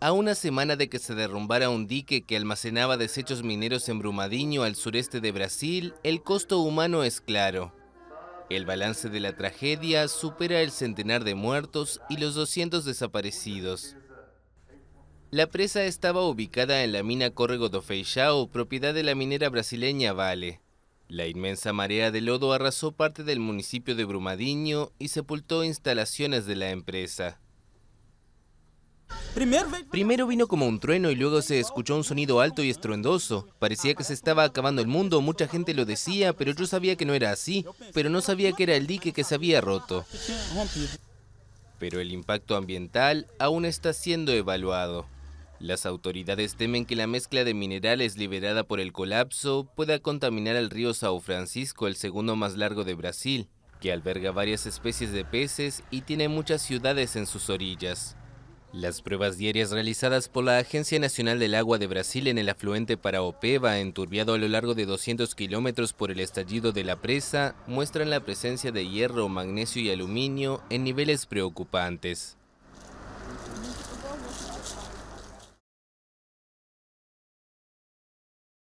a una semana de que se derrumbara un dique que almacenaba desechos mineros en Brumadiño, al sureste de Brasil, el costo humano es claro. El balance de la tragedia supera el centenar de muertos y los 200 desaparecidos. La presa estaba ubicada en la mina Córrego do Feijão, propiedad de la minera brasileña Vale. La inmensa marea de lodo arrasó parte del municipio de Brumadiño y sepultó instalaciones de la empresa. Primero vino como un trueno y luego se escuchó un sonido alto y estruendoso. Parecía que se estaba acabando el mundo, mucha gente lo decía, pero yo sabía que no era así, pero no sabía que era el dique que se había roto. Pero el impacto ambiental aún está siendo evaluado. Las autoridades temen que la mezcla de minerales liberada por el colapso pueda contaminar al río São Francisco, el segundo más largo de Brasil, que alberga varias especies de peces y tiene muchas ciudades en sus orillas. Las pruebas diarias realizadas por la Agencia Nacional del Agua de Brasil en el afluente Paraopeba, enturbiado a lo largo de 200 kilómetros por el estallido de la presa, muestran la presencia de hierro, magnesio y aluminio en niveles preocupantes.